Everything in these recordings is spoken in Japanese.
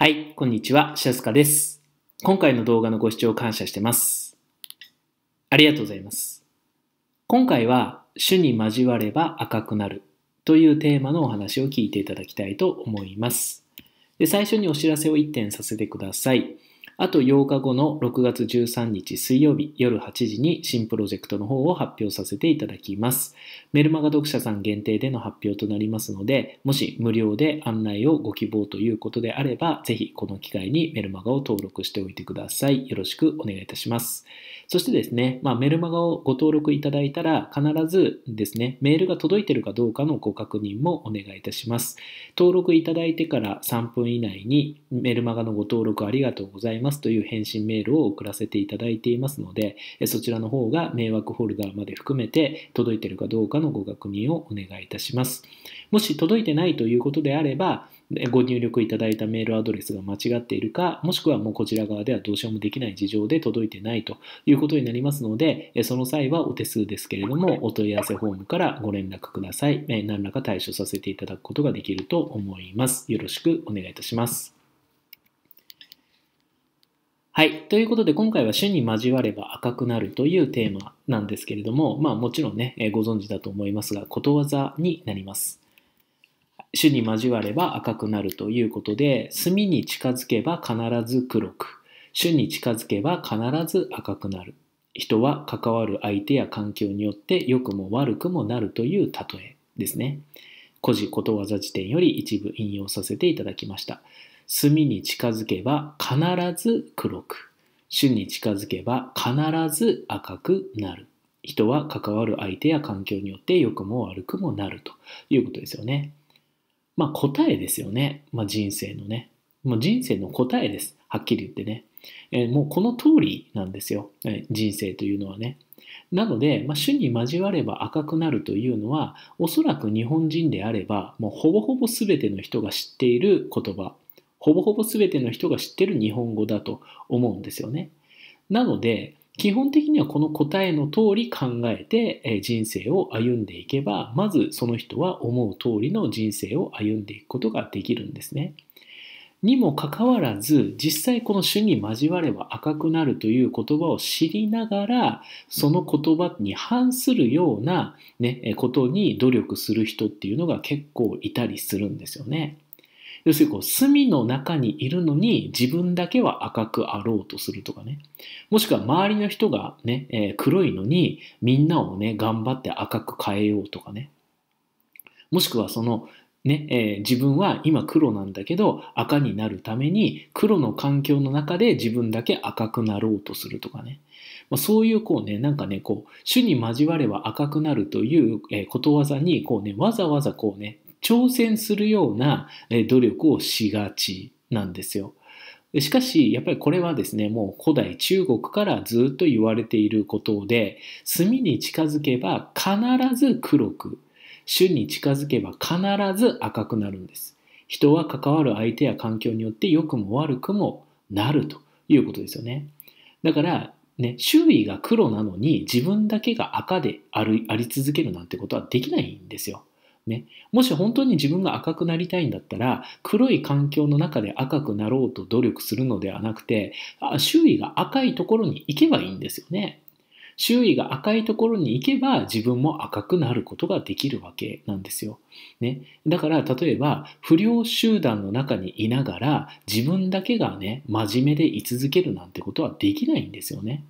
はい、こんにちは、シャスカです。今回の動画のご視聴感謝してます。ありがとうございます。今回は、主に交われば赤くなるというテーマのお話を聞いていただきたいと思います。で最初にお知らせを1点させてください。あと8日後の6月13日水曜日夜8時に新プロジェクトの方を発表させていただきます。メルマガ読者さん限定での発表となりますので、もし無料で案内をご希望ということであれば、ぜひこの機会にメルマガを登録しておいてください。よろしくお願いいたします。そしてですね、まあ、メルマガをご登録いただいたら、必ずですね、メールが届いているかどうかのご確認もお願いいたします。登録いただいてから3分以内に、メルマガのご登録ありがとうございますという返信メールを送らせていただいていますので、そちらの方が迷惑フォルダーまで含めて届いているかどうかのご確認をお願いいたします。もし届いてないということであれば、ご入力いただいたメールアドレスが間違っているか、もしくはもうこちら側ではどうしようもできない事情で届いてないということになりますので、その際はお手数ですけれども、お問い合わせフォームからご連絡ください。何らか対処させていただくことができると思います。よろしくお願いいたします。はい。ということで、今回は種に交われば赤くなるというテーマなんですけれども、まあもちろんね、ご存知だと思いますが、ことわざになります。主に交われば赤くなるということで、墨に近づけば必ず黒く、主に近づけば必ず赤くなる。人は関わる相手や環境によって良くも悪くもなるという例えですね。古事ことわざ辞典より一部引用させていただきました。墨に近づけば必ず黒く、主に近づけば必ず赤くなる。人は関わる相手や環境によって良くも悪くもなるということですよね。まあ、答えですよね。まあ、人生のね。もう人生の答えです。はっきり言ってね。えー、もうこの通りなんですよ。えー、人生というのはね。なので、まあ、種に交われば赤くなるというのは、おそらく日本人であれば、もうほぼほぼ全ての人が知っている言葉、ほぼほぼ全ての人が知っている日本語だと思うんですよね。なので、基本的にはこの答えの通り考えて人生を歩んでいけばまずその人は思う通りの人生を歩んでいくことができるんですね。にもかかわらず実際この「種に交われば赤くなる」という言葉を知りながらその言葉に反するような、ね、ことに努力する人っていうのが結構いたりするんですよね。要するにこう隅の中にいるのに自分だけは赤くあろうとするとかね。もしくは周りの人がね、えー、黒いのにみんなをね、頑張って赤く変えようとかね。もしくはその、ねえー、自分は今黒なんだけど赤になるために黒の環境の中で自分だけ赤くなろうとするとかね。まあ、そういうこうね、なんかね、こう、種に交われば赤くなるという、えー、ことわざに、こうね、わざわざこうね、挑戦するような努力をしがちなんですよ。しかし、やっぱりこれはですね、もう古代中国からずっと言われていることで、墨に近づけば必ず黒く、種に近づけば必ず赤くなるんです。人は関わる相手や環境によって良くも悪くもなるということですよね。だから、ね、周囲が黒なのに自分だけが赤であり続けるなんてことはできないんですよ。ね、もし本当に自分が赤くなりたいんだったら黒い環境の中で赤くなろうと努力するのではなくて周囲が赤いところに行けばいいんですよね。周囲が赤いところに行けば自分も赤くなることができるわけなんですよ。ね、だから例えば不良集団の中にいながら自分だけがね真面目で居続けるなんてことはできないんですよね。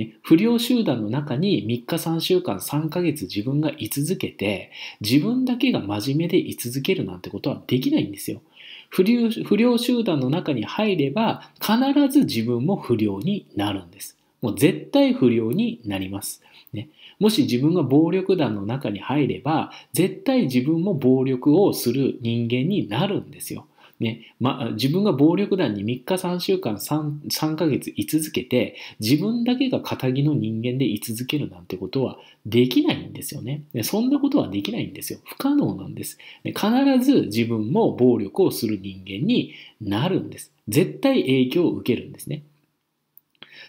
ね、不良集団の中に3日3週間3ヶ月自分が居続けて自分だけが真面目で居続けるなんてことはできないんですよ不良不良集団の中に入れば必ず自分も不良になるんですもう絶対不良になります、ね、もし自分が暴力団の中に入れば絶対自分も暴力をする人間になるんですよねま、自分が暴力団に3日3週間 3, 3ヶ月居続けて自分だけが仇の人間で居続けるなんてことはできないんですよねそんなことはできないんですよ不可能なんです、ね、必ず自分も暴力をする人間になるんです絶対影響を受けるんですね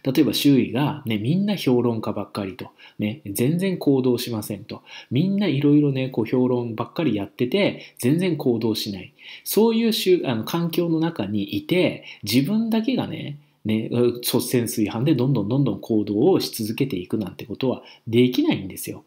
例えば周囲が、ね、みんな評論家ばっかりと、ね、全然行動しませんと、みんないろいろね、こう評論ばっかりやってて、全然行動しない。そういうあの環境の中にいて、自分だけがね、ね、率先垂範でどんどんどんどん行動をし続けていくなんてことはできないんですよ。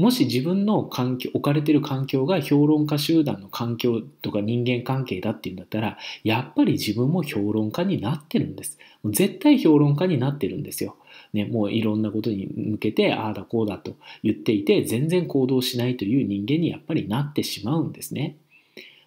もし自分の環境、置かれてる環境が評論家集団の環境とか人間関係だっていうんだったら、やっぱり自分も評論家になってるんです。絶対評論家になってるんですよ。ね、もういろんなことに向けて、ああだこうだと言っていて、全然行動しないという人間にやっぱりなってしまうんですね。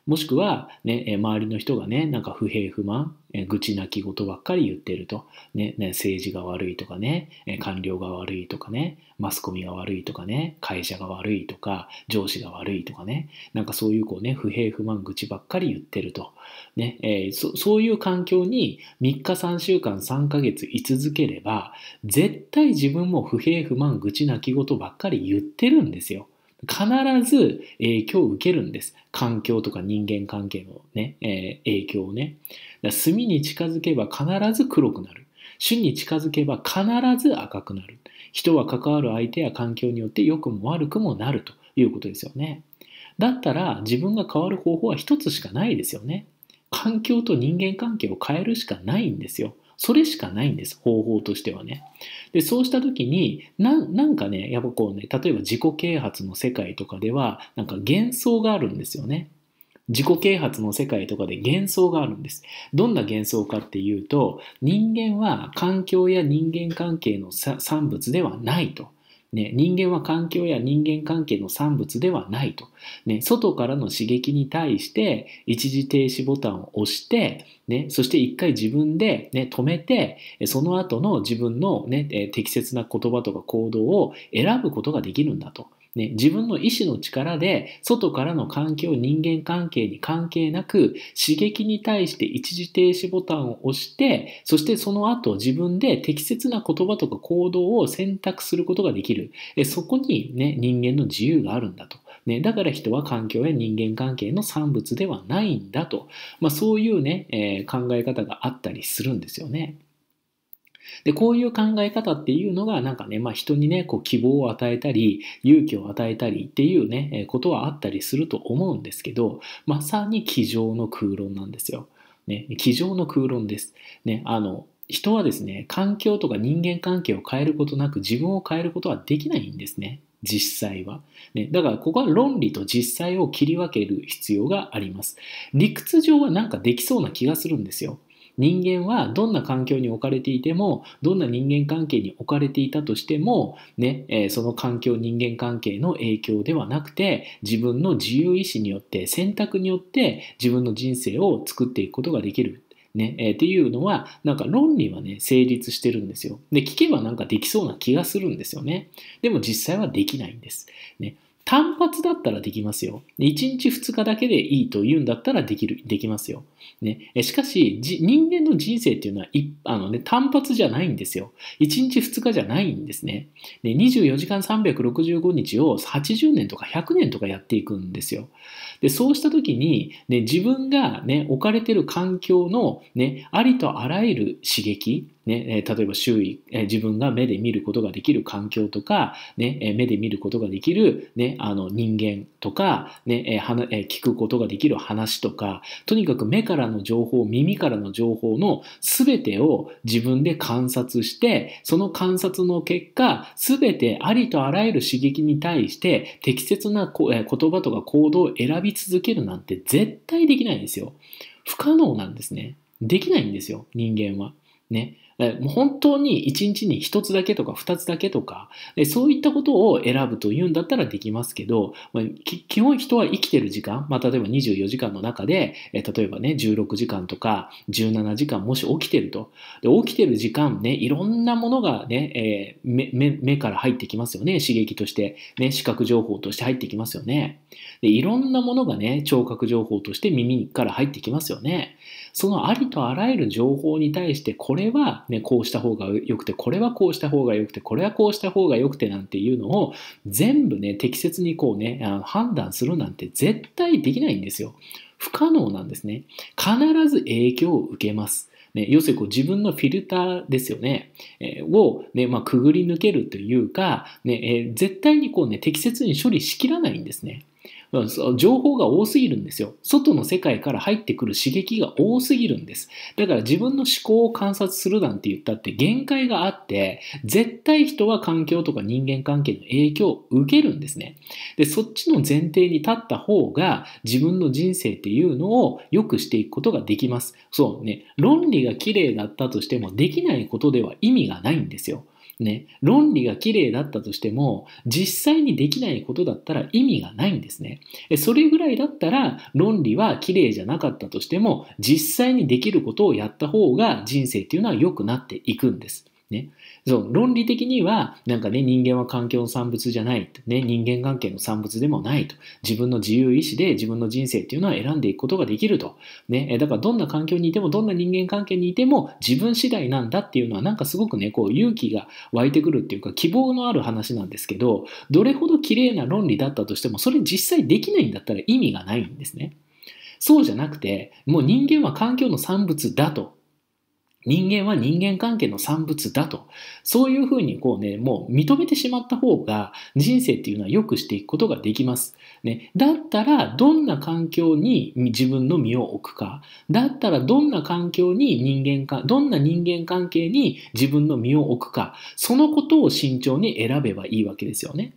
もしくは、ね、周りの人がね、なんか不平不満、愚痴泣き言ばっかり言ってると、ね、ね、政治が悪いとかね、官僚が悪いとかね、マスコミが悪いとかね、会社が悪いとか、上司が悪いとかね、なんかそういうこうね、不平不満愚痴ばっかり言ってると、ねえー、そそういう環境に3日3週間3ヶ月居続ければ、絶対自分も不平不満愚痴泣き言ばっかり言ってるんですよ。必ず影響を受けるんです。環境とか人間関係のね、えー、影響をね。だ炭に近づけば必ず黒くなる。種に近づけば必ず赤くなる。人は関わる相手や環境によって良くも悪くもなるということですよね。だったら自分が変わる方法は一つしかないですよね。環境と人間関係を変えるしかないんですよ。それしかないんです、方法としてはね。で、そうした時に、なんかね、やっぱこうね、例えば自己啓発の世界とかでは、なんか幻想があるんですよね。自己啓発の世界とかで幻想があるんです。どんな幻想かっていうと、人間は環境や人間関係の産物ではないと。ね、人間は環境や人間関係の産物ではないと、ね、外からの刺激に対して一時停止ボタンを押して、ね、そして一回自分で、ね、止めてその後の自分の、ね、適切な言葉とか行動を選ぶことができるんだと。ね、自分の意志の力で外からの環境人間関係に関係なく刺激に対して一時停止ボタンを押してそしてその後自分で適切な言葉とか行動を選択することができるそこに、ね、人間の自由があるんだと、ね、だから人は環境や人間関係の産物ではないんだと、まあ、そういうね、えー、考え方があったりするんですよね。で、こういう考え方っていうのが、なんかね、まあ人にね、こう希望を与えたり、勇気を与えたりっていうね、ことはあったりすると思うんですけど、まさに机上の空論なんですよ。ね、机上の空論です。ね、あの、人はですね、環境とか人間関係を変えることなく自分を変えることはできないんですね。実際は。ね、だからここは論理と実際を切り分ける必要があります。理屈上はなんかできそうな気がするんですよ。人間はどんな環境に置かれていてもどんな人間関係に置かれていたとしても、ねえその環境人間関係の影響ではなくて自分の自由意志によって選択によって自分の人生を作っていくことができるね、えー、っていうのは、なんか論理はね、成立してるんですよ。で、聞けばなんかできそうな気がするんですよね。でも実際はできないんです。ね、単発だったらできますよ。1日2日だけでいいというんだったらできる、できますよ。ね、しかし、人間の人生っていうのはあの、ね、単発じゃないんですよ。1日2日じゃないんですね。ね24時間365日を80年とか100年とかやっていくんですよ。でそうした時に、ね、自分が、ね、置かれてる環境の、ね、ありとあらゆる刺激、ね、例えば周囲、自分が目で見ることができる環境とか、ね、目で見ることができる、ね、あの人間とか、ね、聞くことができる話とか、とにかく目からの情報、耳からの情報の全てを自分で観察して、その観察の結果、全てありとあらゆる刺激に対して適切な言葉とか行動を選び続けるなんて絶対できないんですよ。不可能なんですね。できないんですよ、人間は。ね。もう本当に1日に1つだけとか2つだけとか、そういったことを選ぶというんだったらできますけど、基本人は生きてる時間、まあ、例えば24時間の中で、例えばね、16時間とか17時間もし起きてると。起きてる時間ね、いろんなものがね、えー、目から入ってきますよね。刺激として、ね、視覚情報として入ってきますよね。いろんなものがね、聴覚情報として耳から入ってきますよね。そのありとあらゆる情報に対してこれは、ね、こうした方がよくてこれはこうした方がよくてこれはこうした方がよくてなんていうのを全部ね適切にこうねあの判断するなんて絶対できないんですよ。不可能なんですね。必ず影響を受けます。ね、要するにこう自分のフィルターですよね、えー、をね、ねまあ、くぐり抜けるというか、ねえー、絶対にこう、ね、適切に処理しきらないんですね。情報が多すぎるんですよ。外の世界から入ってくる刺激が多すぎるんです。だから自分の思考を観察するなんて言ったって限界があって、絶対人は環境とか人間関係の影響を受けるんですね。で、そっちの前提に立った方が自分の人生っていうのを良くしていくことができます。そうね、論理が綺麗だったとしてもできないことでは意味がないんですよ。ね、論理が綺麗だったとしても、実際にできないことだったら意味がないんですね。それぐらいだったら、論理は綺麗じゃなかったとしても、実際にできることをやった方が人生っていうのは良くなっていくんです。ね、そう、論理的には、なんかね、人間は環境の産物じゃない、ね、人間関係の産物でもないと。自分の自由意志で自分の人生っていうのは選んでいくことができると。ね、だからどんな環境にいても、どんな人間関係にいても、自分次第なんだっていうのは、なんかすごくね、こう、勇気が湧いてくるっていうか、希望のある話なんですけど、どれほど綺麗な論理だったとしても、それ実際できないんだったら意味がないんですね。そうじゃなくて、もう人間は環境の産物だと人間は人間関係の産物だと。そういうふうにこうね、もう認めてしまった方が人生っていうのは良くしていくことができます。ね、だったらどんな環境に自分の身を置くか。だったらどんな環境に人間か、どんな人間関係に自分の身を置くか。そのことを慎重に選べばいいわけですよね。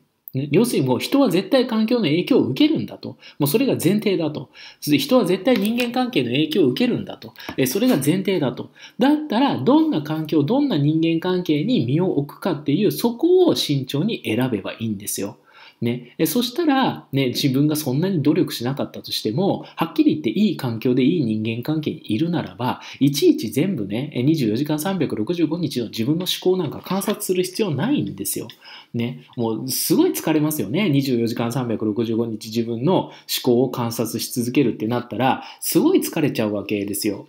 要するにもう人は絶対環境の影響を受けるんだと。もうそれが前提だと。人は絶対人間関係の影響を受けるんだと。それが前提だと。だったら、どんな環境、どんな人間関係に身を置くかっていう、そこを慎重に選べばいいんですよ。ね、そしたら、ね、自分がそんなに努力しなかったとしても、はっきり言っていい環境でいい人間関係にいるならば、いちいち全部ね、24時間365日の自分の思考なんか観察する必要ないんですよ。ね、もうすごい疲れますよね。24時間365日自分の思考を観察し続けるってなったら、すごい疲れちゃうわけですよ。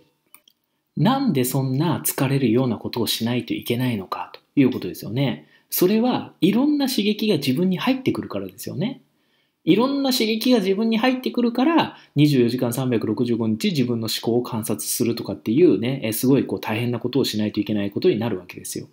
なんでそんな疲れるようなことをしないといけないのかということですよね。それはいろんな刺激が自分に入ってくるからですよね。いろんな刺激が自分に入ってくるから、24時間365日自分の思考を観察するとかっていうね、すごいこう大変なことをしないといけないことになるわけですよ。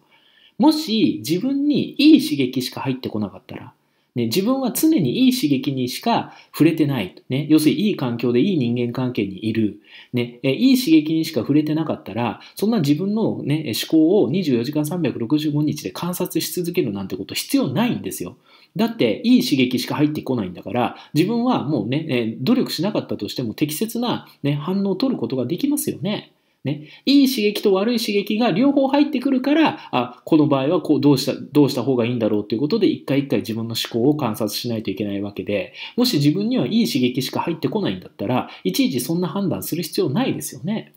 もし自分にいい刺激しか入ってこなかったら、ね、自分は常にいい刺激にしか触れてない。ね、要するにいい環境でいい人間関係にいる。ね、いい刺激にしか触れてなかったら、そんな自分の、ね、思考を24時間365日で観察し続けるなんてこと必要ないんですよ。だって、いい刺激しか入ってこないんだから、自分はもうね、努力しなかったとしても適切な、ね、反応を取ることができますよね。ね、いい刺激と悪い刺激が両方入ってくるから、あ、この場合はこうどうした、どうした方がいいんだろうということで、一回一回自分の思考を観察しないといけないわけで、もし自分にはいい刺激しか入ってこないんだったら、いちいちそんな判断する必要ないですよね。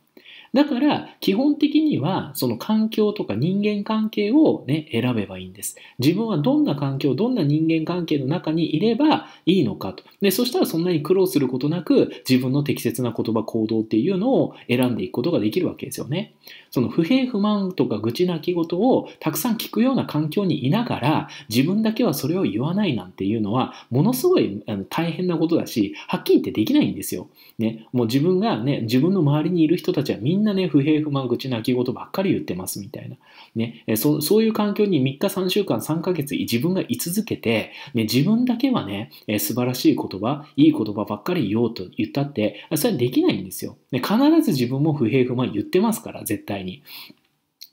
だから、基本的には、その環境とか人間関係をね、選べばいいんです。自分はどんな環境、どんな人間関係の中にいればいいのかと。で、そしたらそんなに苦労することなく、自分の適切な言葉、行動っていうのを選んでいくことができるわけですよね。その不平不満とか愚痴泣き言をたくさん聞くような環境にいながら、自分だけはそれを言わないなんていうのは、ものすごい大変なことだし、はっきり言ってできないんですよ。ね、もう自分がね、自分の周りにいる人たちはみんなんなね、不平不満、愚痴、泣き言ばっかり言ってますみたいな。ね、そそういう環境に3日、3週間、3ヶ月、自分が居続けて、ね、自分だけはね、素晴らしい言葉、いい言葉ばっかり言おうと言ったって、それはできないんですよ。ね、必ず自分も不平不満言ってますから、絶対に。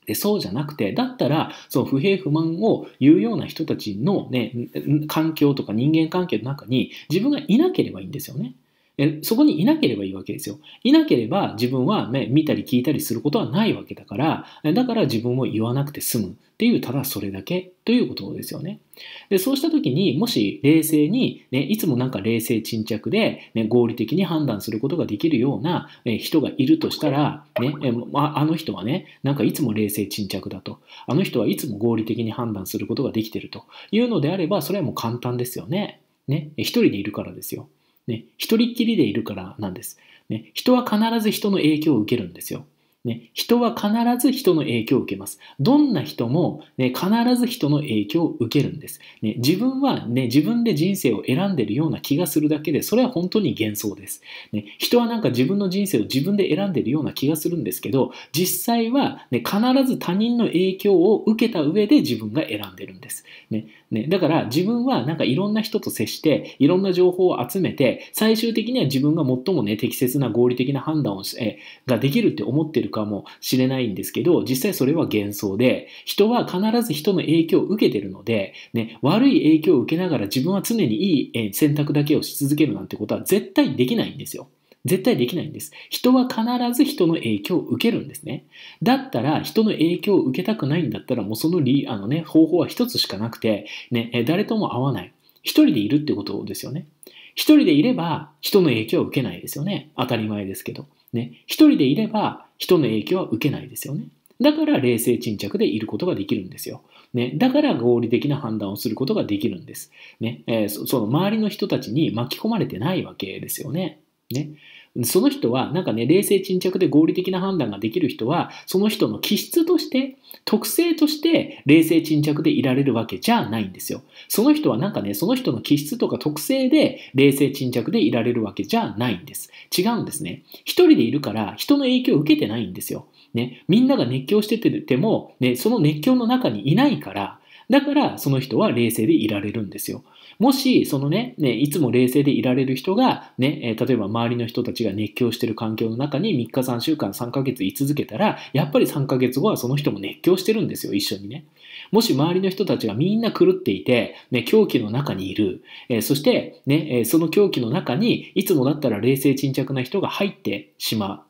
で、そうじゃなくて、だったら、その不平不満を言うような人たちのね、環境とか人間関係の中に自分がいなければいいんですよね。そこにいなければいいわけですよ。いなければ自分は、ね、見たり聞いたりすることはないわけだから、だから自分を言わなくて済むっていう、ただそれだけということですよね。で、そうした時に、もし冷静に、ね、いつもなんか冷静沈着で、ね、合理的に判断することができるような人がいるとしたら、ね、あの人はね、なんかいつも冷静沈着だと。あの人はいつも合理的に判断することができてるというのであれば、それはもう簡単ですよね。ね、一人でいるからですよ。ね、一人きりでいるからなんです。ね、人は必ず人の影響を受けるんですよ。ね、人は必ず人の影響を受けます。どんな人も、ね、必ず人の影響を受けるんです。ね、自分は、ね、自分で人生を選んでるような気がするだけで、それは本当に幻想です、ね。人はなんか自分の人生を自分で選んでるような気がするんですけど、実際は、ね、必ず他人の影響を受けた上で自分が選んでるんです。ねね、だから自分はなんかいろんな人と接して、いろんな情報を集めて、最終的には自分が最も、ね、適切な合理的な判断をし、えができるって思ってるかもしれないんですけど、実際それは幻想で、人は必ず人の影響を受けてるので、ね、悪い影響を受けながら自分は常にいい選択だけをし続けるなんてことは絶対できないんですよ。絶対できないんです。人は必ず人の影響を受けるんですね。だったら、人の影響を受けたくないんだったら、もうその理、あのね、方法は一つしかなくて、ね、誰とも会わない。一人でいるってことですよね。一人でいれば、人の影響を受けないですよね。当たり前ですけど。ね、一人でいれば人の影響は受けないですよね。だから冷静沈着でいることができるんですよ。ね、だから合理的な判断をすることができるんです。ねえー、その周りの人たちに巻き込まれてないわけですよね。ねその人は、なんかね、冷静沈着で合理的な判断ができる人は、その人の気質として、特性として冷静沈着でいられるわけじゃないんですよ。その人はなんかね、その人の気質とか特性で冷静沈着でいられるわけじゃないんです。違うんですね。一人でいるから人の影響を受けてないんですよ。ね、みんなが熱狂してても、ね、その熱狂の中にいないから、だからその人は冷静でいられるんですよ。もし、そのね、ね、いつも冷静でいられる人が、ね、え例えば周りの人たちが熱狂している環境の中に3日3週間3ヶ月居続けたら、やっぱり3ヶ月後はその人も熱狂してるんですよ、一緒にね。もし周りの人たちがみんな狂っていて、ね、狂気の中にいる、えそして、ね、えその狂気の中に、いつもだったら冷静沈着な人が入ってしまう。、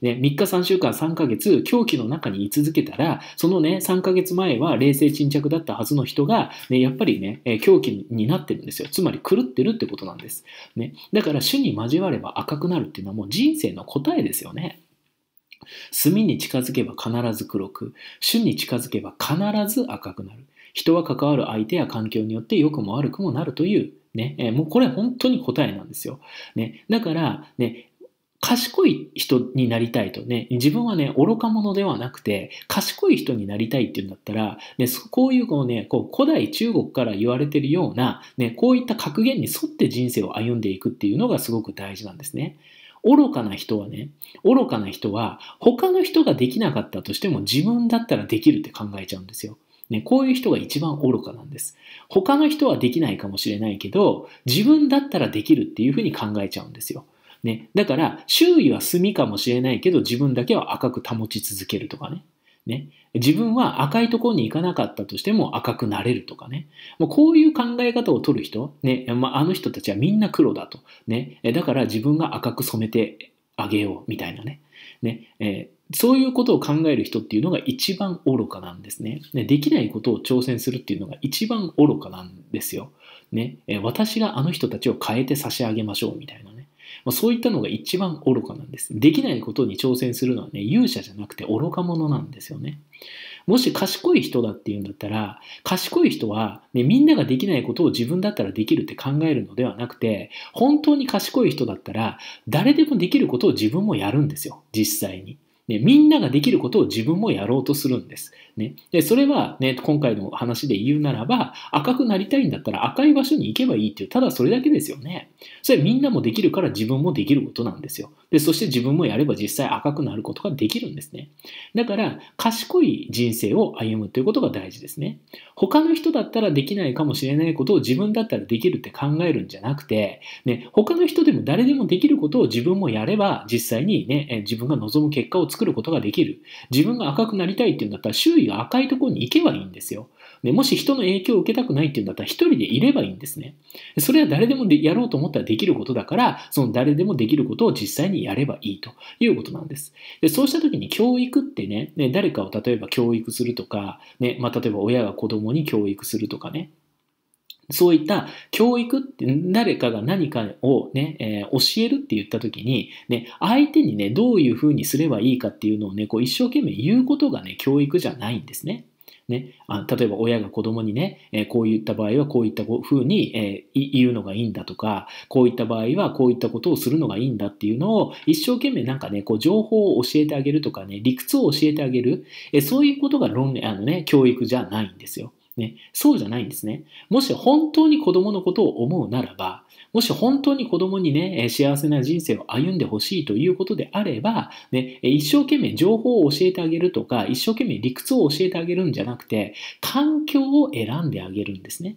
ね、3日3週間3ヶ月狂気の中に居続けたら、そのね、3ヶ月前は冷静沈着だったはずの人が、ね、やっぱりね、狂気になってるんですよ。つまり狂ってるってことなんです。ね、だから主に交われば赤くなるっていうのはもう人生の答えですよね。墨に近づけば必ず黒く、主に近づけば必ず赤くなる。人は関わる相手や環境によって良くも悪くもなるというね、もうこれ本当に答えなんですよ。ね、だから、ね、賢い人になりたいとね、自分はね、愚か者ではなくて、賢い人になりたいっていうんだったら、ね、こういうこね、こう古代中国から言われてるような、ね、こういった格言に沿って人生を歩んでいくっていうのがすごく大事なんですね。愚かな人はね、愚かな人は、他の人ができなかったとしても自分だったらできるって考えちゃうんですよ。ね、こういう人が一番愚かなんです。他の人はできないかもしれないけど、自分だったらできるっていうふうに考えちゃうんですよ。ね。だから、周囲は炭かもしれないけど、自分だけは赤く保ち続けるとかね。ね。自分は赤いところに行かなかったとしても赤くなれるとかね。もうこういう考え方を取る人、ね。まあ、あの人たちはみんな黒だと。ね。だから自分が赤く染めてあげようみたいなね。ね。えー、そういうことを考える人っていうのが一番愚かなんですね。ねできないことを挑戦するっていうのが一番愚かなんですよ。ね、私があの人たちを変えて差し上げましょうみたいな。まあ、そういったのが一番愚かなんです。できないことに挑戦するのはね、勇者じゃなくて愚か者なんですよね。もし賢い人だっていうんだったら、賢い人は、ね、みんなができないことを自分だったらできるって考えるのではなくて、本当に賢い人だったら、誰でもできることを自分もやるんですよ、実際に。ね、みんなができることを自分もやろうとするんです。ね、でそれは、ね、今回の話で言うならば、赤くなりたいんだったら赤い場所に行けばいいっていう、ただそれだけですよね。それみんなもできるから自分もできることなんですよ。でそして自分もやれば実際赤くなることができるんですね。だから、賢い人生を歩むということが大事ですね。他の人だったらできないかもしれないことを自分だったらできるって考えるんじゃなくて、ね、他の人でも誰でもできることを自分もやれば、実際にね、自分が望む結果を作作ることができる。自分が赤くなりたいっていうんだったら、周囲が赤いところに行けばいいんですよ。でもし人の影響を受けたくないっていうんだったら、一人でいればいいんですね。それは誰でもでやろうと思ったらできることだから、その誰でもできることを実際にやればいいということなんです。でそうした時に教育ってね、ね誰かを例えば教育するとか、ねまあ、例えば親が子供に教育するとかね、そういった教育って誰かが何かをね、えー、教えるって言った時に、ね、相手にね、どういうふうにすればいいかっていうのをね、こう一生懸命言うことがね、教育じゃないんですね。ね、あ例えば親が子供にね、えー、こういった場合はこういったふうに、えー、言うのがいいんだとか、こういった場合はこういったことをするのがいいんだっていうのを一生懸命なんかね、こう情報を教えてあげるとかね、理屈を教えてあげる、えー、そういうことが論あの、ね、教育じゃないんですよ。ね、そうじゃないんですね。もし本当に子供のことを思うならば、もし本当に子供にね、幸せな人生を歩んでほしいということであれば、ね、一生懸命情報を教えてあげるとか、一生懸命理屈を教えてあげるんじゃなくて、環境を選んであげるんですね。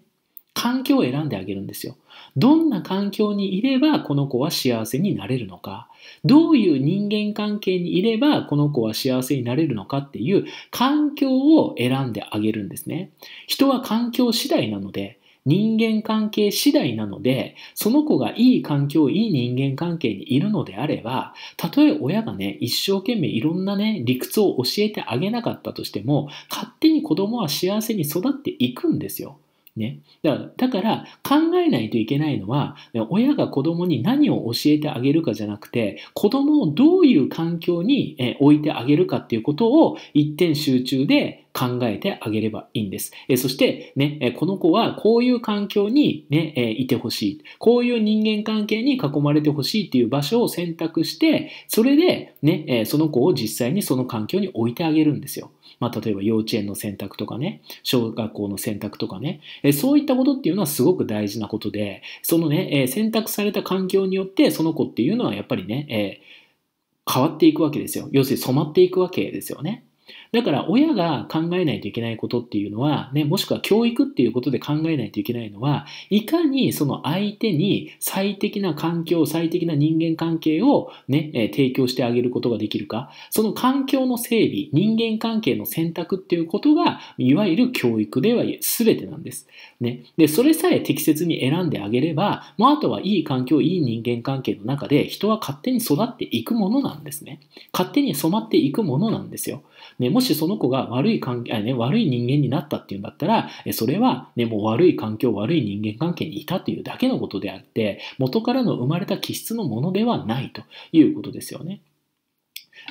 環境を選んであげるんですよ。どんな環境にいればこの子は幸せになれるのか、どういう人間関係にいればこの子は幸せになれるのかっていう環境を選んであげるんですね。人は環境次第なので、人間関係次第なので、その子がいい環境、いい人間関係にいるのであれば、たとえ親がね、一生懸命いろんなね、理屈を教えてあげなかったとしても、勝手に子供は幸せに育っていくんですよ。ね。だからだから考えないといけないのは、親が子供に何を教えてあげるかじゃなくて、子供をどういう環境に置いてあげるかっていうことを一点集中で考えてあげればいいんです。えそして、ね、この子はこういう環境にね、えいてほしい。こういう人間関係に囲まれてほしいっていう場所を選択して、それでね、えその子を実際にその環境に置いてあげるんですよ。まあ、例えば幼稚園の選択とかね、小学校の選択とかね、えそういったことっていうのはすごく大事なことで、そのね、え選択された環境によってその子っていうのはやっぱりね、え変わっていくわけですよ。要するに染まっていくわけですよね。だから親が考えないといけないことっていうのは、ね、もしくは教育っていうことで考えないといけないのは、いかにその相手に最適な環境、最適な人間関係をね、提供してあげることができるか、その環境の整備、人間関係の選択っていうことが、いわゆる教育では全てなんです。ね。で、それさえ適切に選んであげれば、もうあとはいい環境、いい人間関係の中で人は勝手に育っていくものなんですね。勝手に染まっていくものなんですよ。ね、もしその子が悪い係あ、ね、悪い人間になったっていうんだったら、それは、ね、もう悪い環境、悪い人間関係にいたというだけのことであって、元からの生まれた気質のものではないということですよね。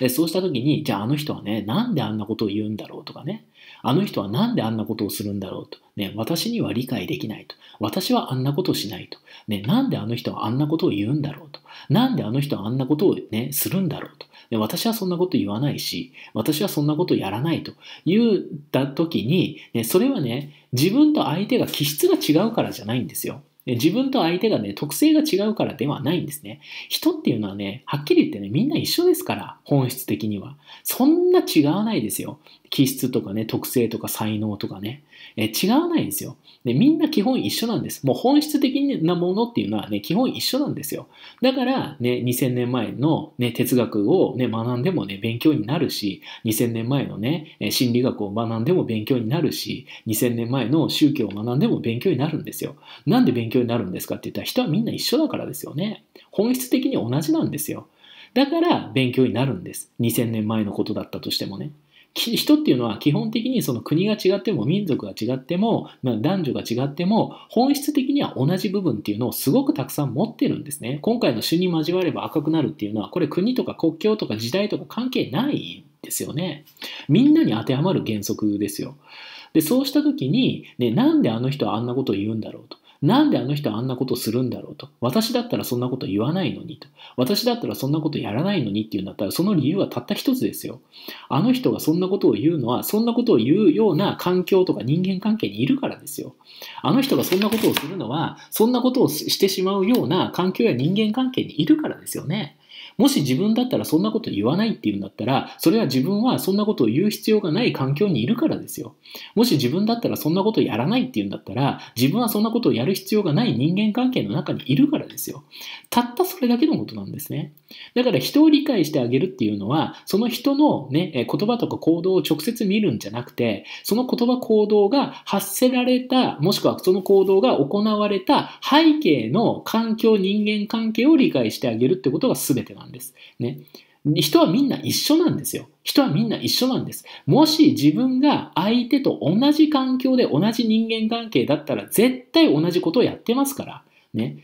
そうした時に、じゃああの人はね、なんであんなことを言うんだろうとかね、あの人はなんであんなことをするんだろうと、ね、私には理解できないと、私はあんなことをしないと、ね、なんであの人はあんなことを言うんだろうと、なんであの人はあんなことをね、するんだろうと、で私はそんなこと言わないし、私はそんなことやらないと言った時に、ね、それはね、自分と相手が気質が違うからじゃないんですよ。自分と相手がね、特性が違うからではないんですね。人っていうのはね、はっきり言ってね、みんな一緒ですから、本質的には。そんな違わないですよ。気質とかね、特性とか才能とかね。え違わないんですよ。で、みんな基本一緒なんです。もう本質的なものっていうのはね、基本一緒なんですよ。だから、ね、2000年前の、ね、哲学を、ね、学んでもね、勉強になるし、2000年前のね、心理学を学んでも勉強になるし、2000年前の宗教を学んでも勉強になるんですよ。なんで勉強になるんですかって言ったら、人はみんな一緒だからですよね。本質的に同じなんですよ。だから勉強になるんです。2000年前のことだったとしてもね。人っていうのは基本的にその国が違っても民族が違っても、まあ、男女が違っても本質的には同じ部分っていうのをすごくたくさん持ってるんですね今回の種に交われば赤くなるっていうのはこれ国とか国境とか時代とか関係ないんですよねみんなに当てはまる原則ですよでそうした時に、ね、なんであの人はあんなことを言うんだろうとなんであの人はあんなことするんだろうと。私だったらそんなこと言わないのにと。私だったらそんなことやらないのにっていうんだったら、その理由はたった一つですよ。あの人がそんなことを言うのは、そんなことを言うような環境とか人間関係にいるからですよ。あの人がそんなことをするのは、そんなことをしてしまうような環境や人間関係にいるからですよね。もし自分だったらそんなこと言わないっていうんだったら、それは自分はそんなことを言う必要がない環境にいるからですよ。もし自分だったらそんなことやらないっていうんだったら、自分はそんなことをやる必要がない人間関係の中にいるからですよ。たったそれだけのことなんですね。だから人を理解してあげるっていうのは、その人のね、言葉とか行動を直接見るんじゃなくて、その言葉行動が発せられた、もしくはその行動が行われた背景の環境、人間関係を理解してあげるってことが全てなんです。なんです。ね。人はみんな一緒なんですよ。人はみんな一緒なんです。もし自分が相手と同じ環境で同じ人間関係だったら絶対同じことをやってますから。ね。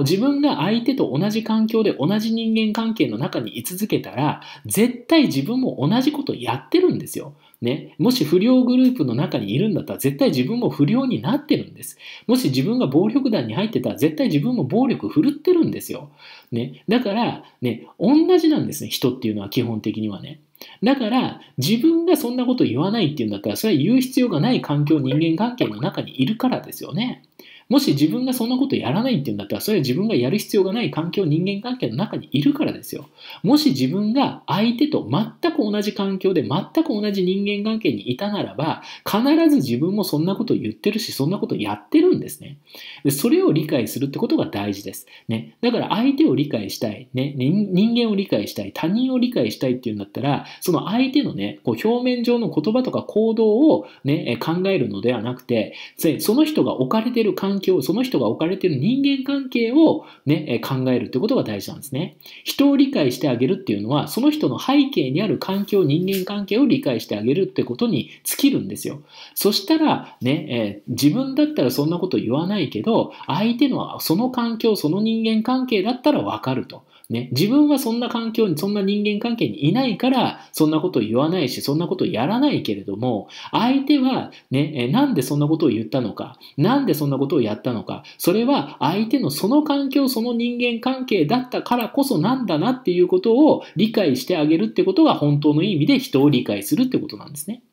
自分が相手と同じ環境で同じ人間関係の中に居続けたら、絶対自分も同じことやってるんですよ。ね。もし不良グループの中にいるんだったら、絶対自分も不良になってるんです。もし自分が暴力団に入ってたら、絶対自分も暴力振るってるんですよ。ね。だから、ね、同じなんですね、人っていうのは基本的にはね。だから、自分がそんなこと言わないっていうんだったら、それは言う必要がない環境、人間関係の中にいるからですよね。もし自分がそんなことやらないっていうんだったら、それは自分がやる必要がない環境、人間関係の中にいるからですよ。もし自分が相手と全く同じ環境で、全く同じ人間関係にいたならば、必ず自分もそんなこと言ってるし、そんなことやってるんですね。でそれを理解するってことが大事です。ね。だから相手を理解したい、ね人、人間を理解したい、他人を理解したいっていうんだったら、その相手のね、こう表面上の言葉とか行動をね、考えるのではなくて、その人が置かれている環環境、その人が置かれている人間関係をね、考えるってことが大事なんですね。人を理解してあげるっていうのは、その人の背景にある環境、人間関係を理解してあげるってことに尽きるんですよ。そしたら、ね、え自分だったらそんなこと言わないけど、相手のその環境、その人間関係だったらわかると。ね、自分はそんな環境に、そんな人間関係にいないから、そんなこと言わないし、そんなことやらないけれども、相手はね、なんでそんなことを言ったのか、なんでそんなことをやったのか、それは相手のその環境、その人間関係だったからこそなんだなっていうことを理解してあげるってことが本当の意味で人を理解するってことなんですね。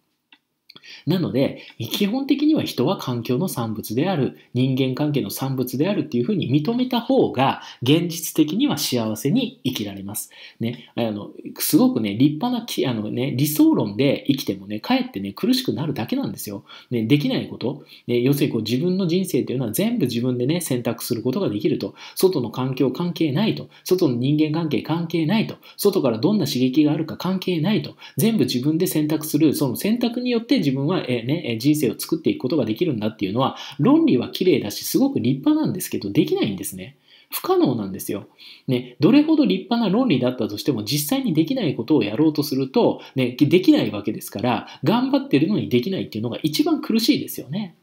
なので、基本的には人は環境の産物である、人間関係の産物であるっていうふうに認めた方が、現実的には幸せに生きられます。ね、あの、すごくね、立派なき、あのね、理想論で生きてもね、かえってね、苦しくなるだけなんですよ。ね、できないこと、ね、要するにこう自分の人生っていうのは全部自分でね、選択することができると、外の環境関係ないと、外の人間関係関係ないと、外からどんな刺激があるか関係ないと、全部自分で選択する、その選択によって自分はの、えね、人生を作っていくことができるんだっていうのは、論理は綺麗だし、すごく立派なんですけど、できないんですね。不可能なんですよ。ね、どれほど立派な論理だったとしても実際にできないことをやろうとすると、ね、できないわけですから、頑張ってるのにできないっていうのが一番苦しいですよね。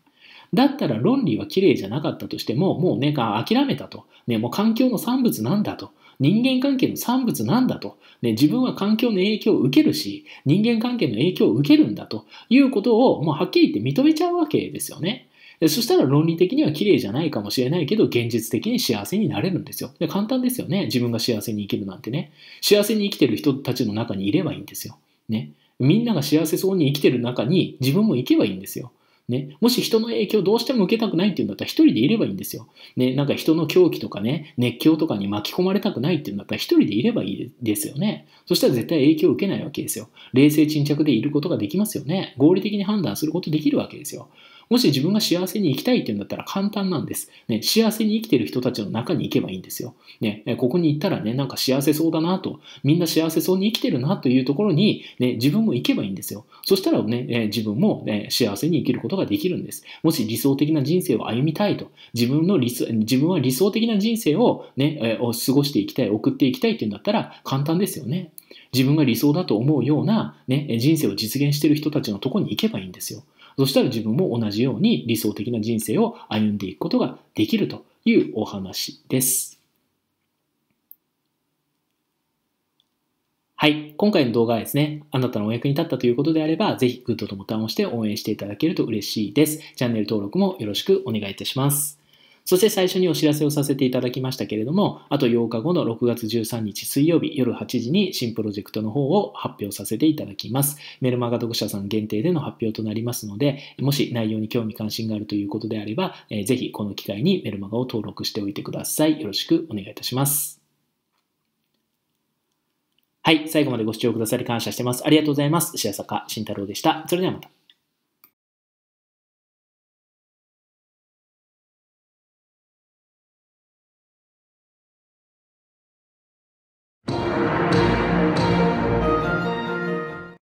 だったら論理は綺麗じゃなかったとしても、もうね、諦めたと。ね、もう環境の産物なんだと。人間関係の産物なんだと、ね、自分は環境の影響を受けるし、人間関係の影響を受けるんだということを、もうはっきり言って認めちゃうわけですよね。そしたら論理的には綺麗じゃないかもしれないけど、現実的に幸せになれるんですよ。で簡単ですよね。自分が幸せに生きるなんてね。幸せに生きてる人たちの中にいればいいんですよ。ね。みんなが幸せそうに生きてる中に自分も行けばいいんですよ。ね、もし人の影響をどうしても受けたくないっていうんだったら一人でいればいいんですよ。ね、なんか人の狂気とかね、熱狂とかに巻き込まれたくないっていうんだったら一人でいればいいですよね。そしたら絶対影響を受けないわけですよ。冷静沈着でいることができますよね。合理的に判断することできるわけですよ。もし自分が幸せに生きたいっていうんだったら簡単なんです。ね、幸せに生きてる人たちの中に行けばいいんですよ。ね、ここに行ったらね、なんか幸せそうだなと、みんな幸せそうに生きてるなというところに、ね、自分も行けばいいんですよ。そしたらね、え自分も、ね、幸せに生きることができるんです。もし理想的な人生を歩みたいと、自分の理想、自分は理想的な人生をね、え過ごしていきたい、送っていきたいっていうんだったら簡単ですよね。自分が理想だと思うような、ね、人生を実現してる人たちのとこに行けばいいんですよ。そしたら自分も同じように理想的な人生を歩んでいくことができるというお話です。はい。今回の動画はですね、あなたのお役に立ったということであれば、ぜひグッドとボタンを押して応援していただけると嬉しいです。チャンネル登録もよろしくお願いいたします。そして最初にお知らせをさせていただきましたけれども、あと8日後の6月13日水曜日夜8時に新プロジェクトの方を発表させていただきます。メルマガ読者さん限定での発表となりますので、もし内容に興味関心があるということであれば、えー、ぜひこの機会にメルマガを登録しておいてください。よろしくお願いいたします。はい、最後までご視聴くださり感謝してます。ありがとうございます。白坂慎太郎でした。それではまた。